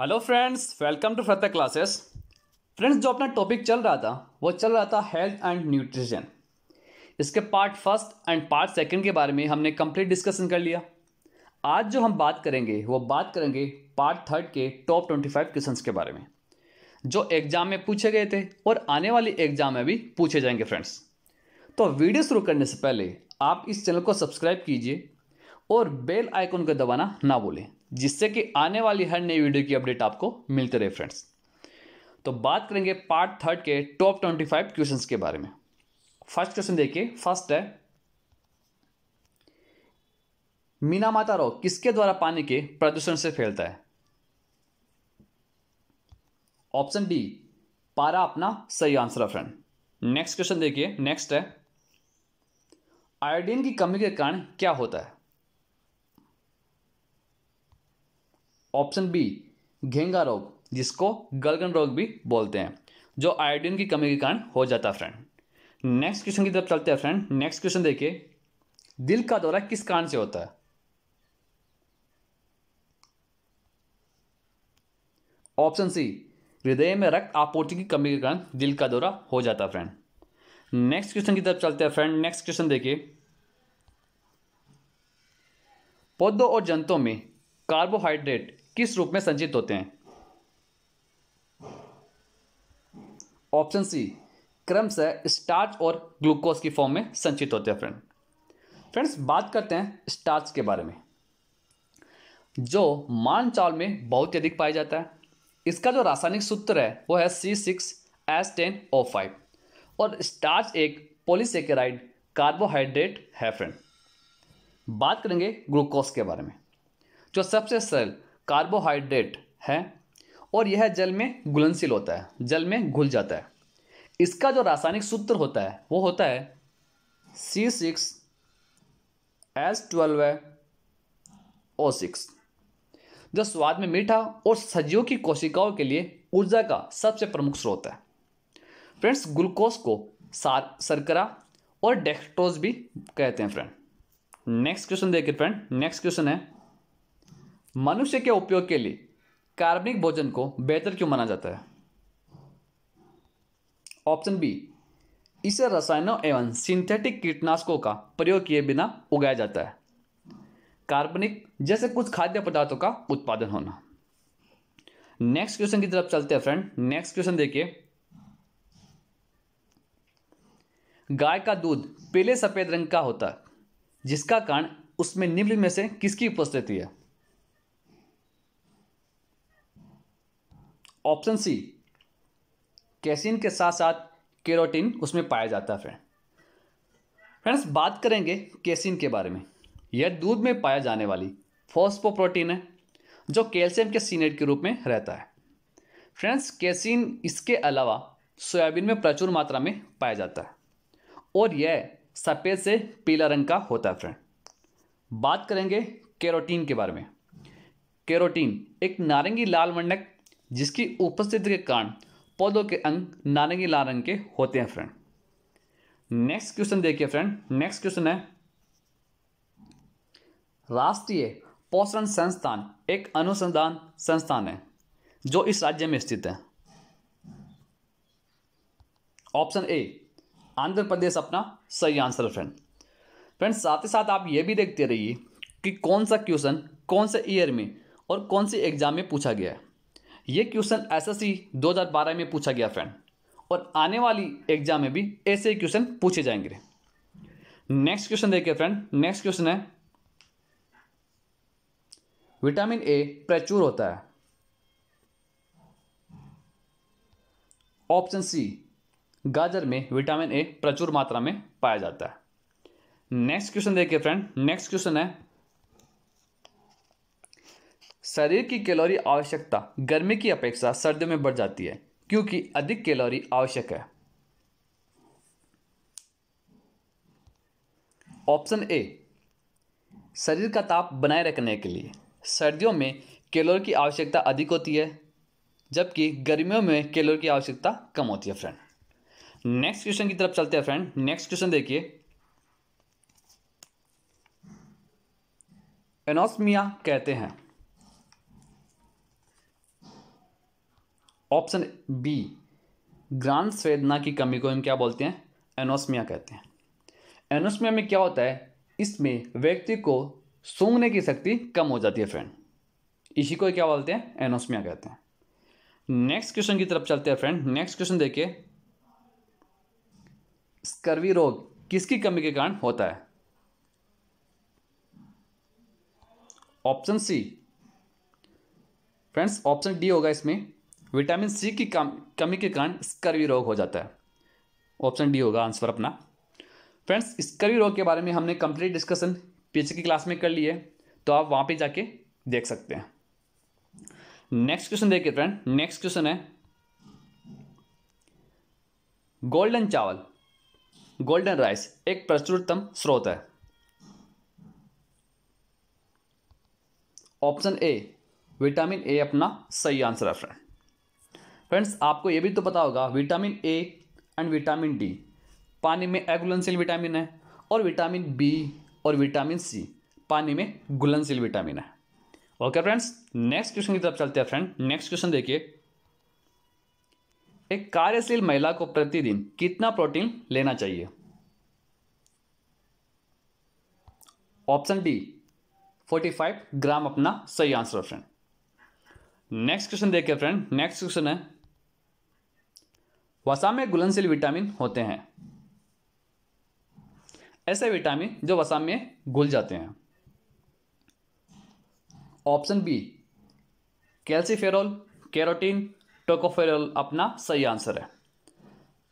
hello friends welcome to Fateh classes friends जो अपना topic चल रहा था वो चल रहा था हेल्थ एंड न्यूट्रिशन इसके part first and part second के बारे में हमने कंप्लीट डिस्कशन कर लिया आज जो हम बात करेंगे वो बात करेंगे पार्ट थर्ड के टॉप ट्वेंटी फाइव क्वेश्चन के बारे में जो एग्ज़ाम में पूछे गए थे और आने वाले एग्ज़ाम में भी पूछे जाएंगे फ्रेंड्स तो वीडियो शुरू करने से पहले आप इस चैनल को सब्सक्राइब कीजिए और बेल आइकन को दबाना ना भूलें जिससे कि आने वाली हर नई वीडियो की अपडेट आपको मिलते रहे फ्रेंड्स तो बात करेंगे पार्ट थर्ड के टॉप ट्वेंटी फाइव क्वेश्चन के बारे में फर्स्ट क्वेश्चन देखिए फर्स्ट है मीना माता रोग किसके द्वारा पानी के प्रदूषण से फैलता है ऑप्शन डी पारा अपना सही आंसर है फ्रेंड नेक्स्ट क्वेश्चन देखिए नेक्स्ट है आयोडीन की कमी के कारण क्या होता है ऑप्शन बी घेंगा रोग जिसको गलगन रोग भी बोलते हैं जो आयोडीन की कमी के कारण हो जाता है फ्रेंड नेक्स्ट क्वेश्चन की तरफ चलते हैं फ्रेंड नेक्स्ट क्वेश्चन देखिए दिल का दौरा किस कारण से होता है ऑप्शन सी हृदय में रक्त आपूर्ति की कमी के कारण दिल का दौरा हो जाता है फ्रेंड नेक्स्ट क्वेश्चन की तरफ चलते हैं फ्रेंड नेक्स्ट क्वेश्चन देखिए पौधों और जंतों में कार्बोहाइड्रेट किस रूप में संचित होते हैं ऑप्शन सी क्रमशः स्टार्च और ग्लूकोज की फॉर्म में संचित होते हैं फ्रेंड फ्रेंड्स बात करते हैं स्टार्च के बारे में जो मान चावल में बहुत अधिक पाया जाता है इसका जो रासायनिक सूत्र है वो है C six S ten O five और स्टार्च एक पोलिसकेराइड कार्बोहाइड्रेट है फ्रेंड बात करेंगे ग्लूकोज के बारे में जो सबसे सरल कार्बोहाइड्रेट है और यह जल में घुलनशील होता है जल में घुल जाता है इसका जो रासायनिक सूत्र होता है वो होता है C six S twelve O six जो स्वाद में मीठा और सजीवों की कोशिकाओं के लिए ऊर्जा का सबसे प्रमुख स्रोत है फ्रेंड्स ग्लूकोज को सार सरकरा और डेक्टोज भी कहते हैं फ्रेंड नेक्स्ट क्वेश्चन देखिए फ्रेंड नेक्स्ट क्वेश्चन है मनुष्य के उपयोग के लिए कार्बनिक भोजन को बेहतर क्यों माना जाता है ऑप्शन बी इसे रसायनों एवं सिंथेटिक कीटनाशकों का प्रयोग किए बिना उगाया जाता है कार्बनिक जैसे कुछ खाद्य पदार्थों का उत्पादन होना नेक्स्ट क्वेश्चन की तरफ चलते हैं फ्रेंड नेक्स्ट क्वेश्चन देखिए गाय का दूध पीले सफेद रंग का होता है जिसका कारण उसमें निम्न में से किसकी उपस्थिति है ऑप्शन सी कैसिन के साथ साथ केरोटीन उसमें पाया जाता है फ्रेंड फ्रेंड्स बात करेंगे कैसिन के बारे में यह दूध में पाया जाने वाली फोस्पोप्रोटीन है जो कैल्शियम के सीनेट के रूप में रहता है फ्रेंड्स कैसिन इसके अलावा सोयाबीन में प्रचुर मात्रा में पाया जाता है और यह सफ़ेद से पीला रंग का होता है फ्रेंड बात करेंगे केरोटीन के बारे में केरोटीन एक नारंगी लाल वर्णक जिसकी उपस्थिति के कारण पौधों के अंग नारंगी लाल रंग के होते हैं फ्रेंड नेक्स्ट क्वेश्चन देखिए फ्रेंड नेक्स्ट क्वेश्चन है राष्ट्रीय पोषण संस्थान एक अनुसंधान संस्थान है जो इस राज्य में स्थित है ऑप्शन ए आंध्र प्रदेश अपना सही आंसर फ्रेंड फ्रेंड साथ ही साथ आप ये भी देखते रहिए कि कौन सा क्वेश्चन कौन से ईयर में और कौन से एग्जाम में पूछा गया है ये क्वेश्चन एसएससी 2012 में पूछा गया फ्रेंड और आने वाली एग्जाम में भी ऐसे ही क्वेश्चन पूछे जाएंगे नेक्स्ट क्वेश्चन देखिए फ्रेंड नेक्स्ट क्वेश्चन है विटामिन ए प्रचुर होता है ऑप्शन सी गाजर में विटामिन ए प्रचुर मात्रा में पाया जाता है नेक्स्ट क्वेश्चन देखिए फ्रेंड नेक्स्ट क्वेश्चन है शरीर की कैलोरी आवश्यकता गर्मी की अपेक्षा सर्दियों में बढ़ जाती है क्योंकि अधिक कैलोरी आवश्यक है ऑप्शन ए शरीर का ताप बनाए रखने के लिए सर्दियों में कैलोरी की आवश्यकता अधिक होती है जबकि गर्मियों में कैलोरी की आवश्यकता कम होती है फ्रेंड नेक्स्ट क्वेश्चन की तरफ चलते हैं फ्रेंड नेक्स्ट क्वेश्चन देखिए एनोस्मिया कहते हैं ऑप्शन बी ग्रांड स्वेदना की कमी को हम क्या बोलते हैं एनोस्मिया कहते हैं एनोस्मिया में क्या होता है इसमें व्यक्ति को सूंघने की शक्ति कम हो जाती है फ्रेंड इसी को क्या बोलते हैं एनोस्मिया कहते हैं नेक्स्ट क्वेश्चन की तरफ चलते हैं फ्रेंड नेक्स्ट क्वेश्चन देखिए स्कर्वी रोग किसकी कमी के कारण होता है option C friends option D होगा इसमें विटामिन सी की कमी के कारण स्कर्वी रोग हो जाता है ऑप्शन डी होगा आंसर अपना फ्रेंड्स स्कर्वी रोग के बारे में हमने कंप्लीट डिस्कशन पीछे की क्लास में कर ली है तो आप वहाँ पे जाके देख सकते हैं नेक्स्ट क्वेश्चन देखिए फ्रेंड नेक्स्ट क्वेश्चन है गोल्डन चावल गोल्डन राइस एक प्रचुरतम स्रोत है ऑप्शन ए विटामिन ए अपना सही आंसर है फ्रेंड फ्रेंड्स आपको ये भी तो पता होगा vitamin A and vitamin D पानी में अघुलनशील विटामिन है और विटामिन बी और विटामिन सी पानी में गुलनशील विटामिन है ओके फ्रेंड्स नेक्स्ट क्वेश्चन की तरफ चलते हैं फ्रेंड नेक्स्ट क्वेश्चन देखिए एक कार्यशील महिला को प्रतिदिन कितना प्रोटीन लेना चाहिए ऑप्शन डी 45 ग्राम अपना सही आंसर फ्रेंड नेक्स्ट क्वेश्चन देखिए फ्रेंड नेक्स्ट क्वेश्चन है वसा में घुलनशील विटामिन होते हैं ऐसे विटामिन जो वसा में घुल जाते हैं option B calciferol carotene tocopherol अपना सही आंसर है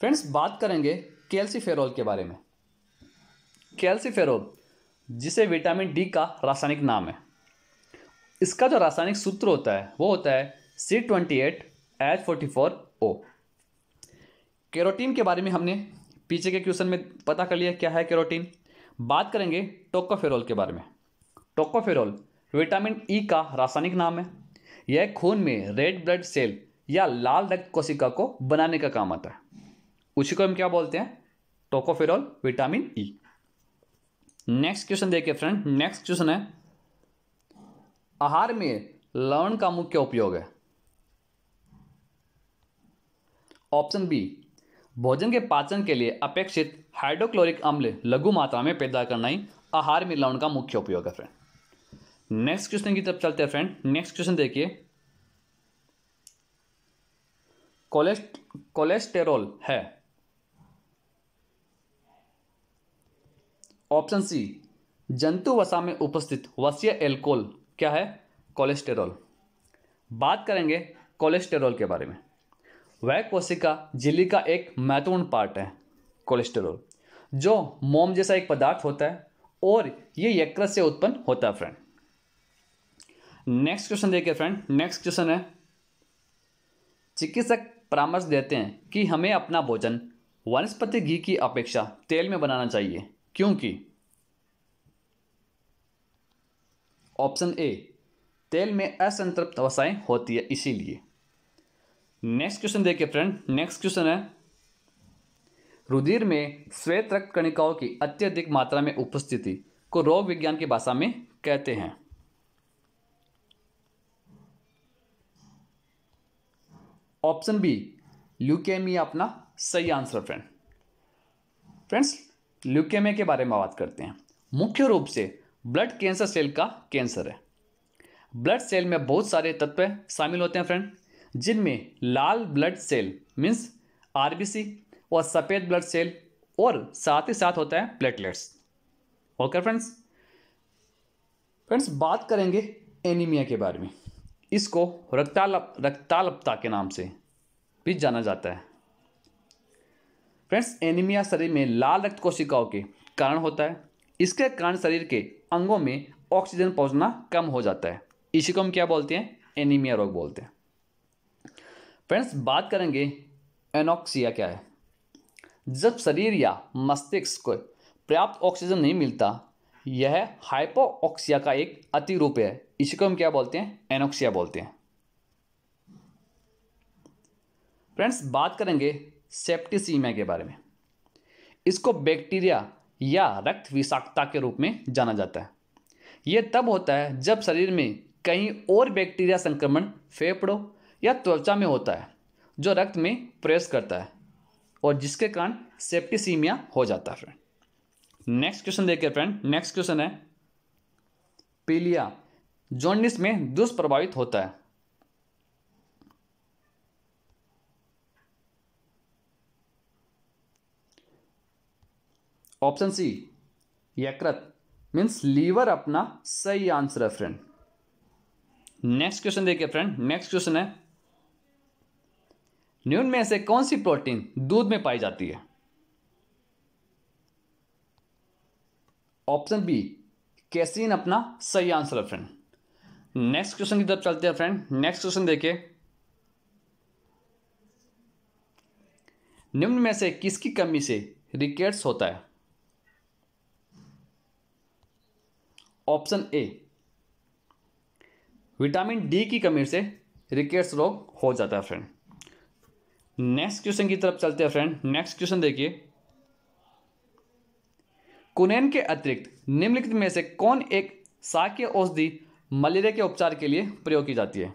फ्रेंड्स बात करेंगे कैल्सीफेरॉल के बारे में कैल्सीफेरॉल जिसे विटामिन डी का रासायनिक नाम है इसका जो रासायनिक सूत्र होता है वो होता है C twenty eight H forty four O carotene के बारे में हमने पीछे के क्वेश्चन में पता कर लिया क्या है कैरोटीन बात करेंगे टोकोफेरोल के बारे में टोकोफेरोल विटामिन ई e का रासायनिक नाम है यह खून में रेड ब्लड सेल या लाल रक्त कोशिका को बनाने का काम आता है उसी को हम क्या बोलते हैं tocopherol vitamin E next question देखिए फ्रेंड नेक्स्ट क्वेश्चन है आहार में लवण का मुख्य उपयोग है ऑप्शन बी भोजन के पाचन के लिए अपेक्षित हाइड्रोक्लोरिक अम्ल लघु मात्रा में पैदा करना ही आहार मिलावन का मुख्य उपयोग है फ्रेंड नेक्स्ट क्वेश्चन की तरफ चलते हैं फ्रेंड नेक्स्ट क्वेश्चन देखिए कोलेस्ट कोलेस्टेरॉल है ऑप्शन सी जंतु वसा में उपस्थित वसीय एल्कोल क्या है कोलेस्टेरॉल बात करेंगे कोलेस्टेरॉल के बारे में वह कोशिका झिल्ली का एक महत्वपूर्ण पार्ट है कोलेस्टेरॉल जो मोम जैसा एक पदार्थ होता है और ये यकृत से उत्पन्न होता है फ्रेंड नेक्स्ट क्वेश्चन देखिए फ्रेंड नेक्स्ट क्वेश्चन है चिकित्सक परामर्श देते हैं कि हमें अपना भोजन वनस्पति घी की अपेक्षा तेल में बनाना चाहिए क्योंकि ऑप्शन ए तेल में असंतृप्त वसाएं होती है इसीलिए नेक्स्ट क्वेश्चन देखिए फ्रेंड नेक्स्ट क्वेश्चन है रुधिर में श्वेत रक्त कणिकाओं की अत्यधिक मात्रा में उपस्थिति को रोग विज्ञान की भाषा में कहते हैं ऑप्शन बी ल्यूकेमिया अपना सही आंसर फ्रेंड फ्रेंड्स ल्यूकेमिया के बारे में बात करते हैं मुख्य रूप से ब्लड कैंसर सेल का कैंसर है ब्लड सेल में बहुत सारे तत्व शामिल होते हैं फ्रेंड जिनमें लाल ब्लड सेल मीन्स आरबीसी और सफ़ेद ब्लड सेल और साथ ही साथ होता है प्लेटलेट्स ओके फ्रेंड्स फ्रेंड्स बात करेंगे एनीमिया के बारे में इसको रक्ताल रक्तालपता के नाम से भी जाना जाता है फ्रेंड्स एनीमिया शरीर में लाल रक्त कोशिकाओं के कारण होता है इसके कारण शरीर के अंगों में ऑक्सीजन पहुंचना कम हो जाता है इसी को हम क्या बोलते हैं एनीमिया रोग बोलते हैं फ्रेंड्स बात करेंगे एनोक्सिया क्या है जब शरीर या मस्तिष्क को पर्याप्त ऑक्सीजन नहीं मिलता यह हाइपोऑक्सिया का एक अति रूप है इसी को हम क्या बोलते हैं एनोक्सिया बोलते हैं फ्रेंड्स बात करेंगे सेप्टिसीमिया के बारे में इसको बैक्टीरिया या रक्त विषाक्तता के रूप में जाना जाता है यह तब होता है जब शरीर में कहीं और बैक्टीरिया संक्रमण फेफड़ों या त्वचा में होता है जो रक्त में प्रेस करता है और जिसके कारण सेप्टिसीमिया हो जाता है फ्रेंड नेक्स्ट क्वेश्चन देखिए फ्रेंड नेक्स्ट क्वेश्चन है पीलिया जॉन्डिस में दुष्प्रभावित होता है ऑप्शन सी यकृत मींस लीवर अपना सही आंसर है फ्रेंड नेक्स्ट क्वेश्चन देखिए फ्रेंड नेक्स्ट क्वेश्चन है न्यून में से कौन सी प्रोटीन दूध में पाई जाती है ऑप्शन बी कैसीन अपना सही आंसर है फ्रेंड नेक्स्ट क्वेश्चन की तरफ चलते हैं फ्रेंड नेक्स्ट क्वेश्चन देखिए निम्न में से किसकी कमी से रिकेट्स होता है ऑप्शन ए विटामिन डी की कमी से रिकेट्स रोग हो जाता है फ्रेंड नेक्स्ट क्वेश्चन की तरफ चलते हैं फ्रेंड नेक्स्ट क्वेश्चन देखिए कुनेन के अतिरिक्त निम्नलिखित में से कौन एक शाक्य औषधि मलेरिया के उपचार के लिए प्रयोग की जाती है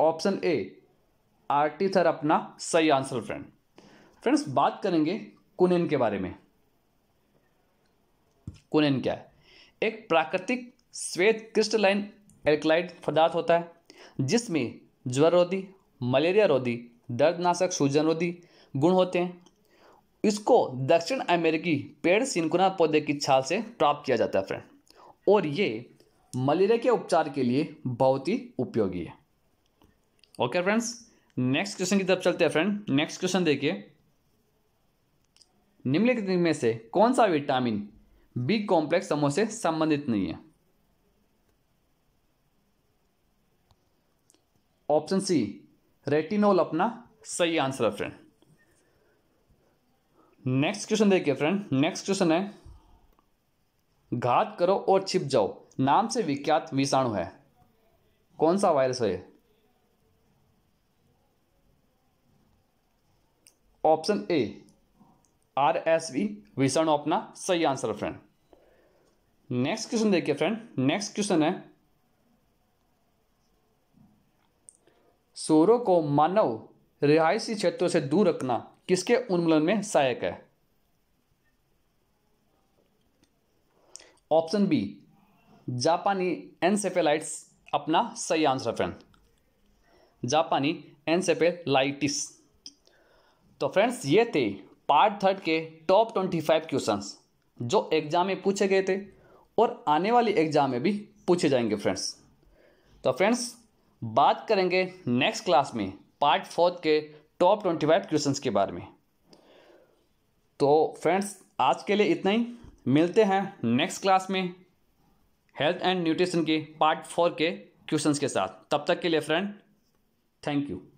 ऑप्शन ए आर्टिथर अपना सही आंसर फ्रेंड फ्रेंड्स बात करेंगे कुनेन के बारे में कुनेन क्या है एक प्राकृतिक श्वेत क्रिस्टलाइन एल्कलाइड पदार्थ होता है जिसमें ज्वर रोधी मलेरिया रोधी दर्दनाशक सूजन रोधी गुण होते हैं इसको दक्षिण अमेरिकी पेड़ सिंकुना पौधे की छाल से प्राप्त किया जाता है फ्रेंड और ये मलेरिया के उपचार के लिए बहुत ही उपयोगी है ओके फ्रेंड्स नेक्स्ट क्वेश्चन की तरफ चलते हैं फ्रेंड नेक्स्ट क्वेश्चन देखिए निम्नलिखित में से कौन सा विटामिन बी कॉम्प्लेक्स समूह से संबंधित नहीं है ऑप्शन सी रेटिनोल अपना सही आंसर है फ्रेंड नेक्स्ट क्वेश्चन देखिए फ्रेंड नेक्स्ट क्वेश्चन है घात करो और छिप जाओ नाम से विख्यात विषाणु है कौन सा वायरस है option A R S V विषाणु अपना सही आंसर है फ्रेंड नेक्स्ट क्वेश्चन देखिए फ्रेंड नेक्स्ट क्वेश्चन है शोरों को मानव रिहायशी क्षेत्रों से दूर रखना किसके उन्मूलन में सहायक है ऑप्शन बी जापानी एनसेफेलाइट्स अपना सही आंसर फ्रेंड जापानी एनसेफेलाइटिस तो फ्रेंड्स ये थे पार्ट थर्ड के टॉप ट्वेंटी फाइव क्वेश्चन जो एग्जाम में पूछे गए थे और आने वाली एग्जाम में भी पूछे जाएंगे फ्रेंड्स तो फ्रेंड्स बात करेंगे नेक्स्ट क्लास में पार्ट फोर्थ के टॉप ट्वेंटी फाइव क्वेश्चन के बारे में तो फ्रेंड्स आज के लिए इतना ही मिलते हैं नेक्स्ट क्लास में हेल्थ एंड न्यूट्रिशन के पार्ट फोर के क्वेश्चंस के साथ तब तक के लिए फ्रेंड थैंक यू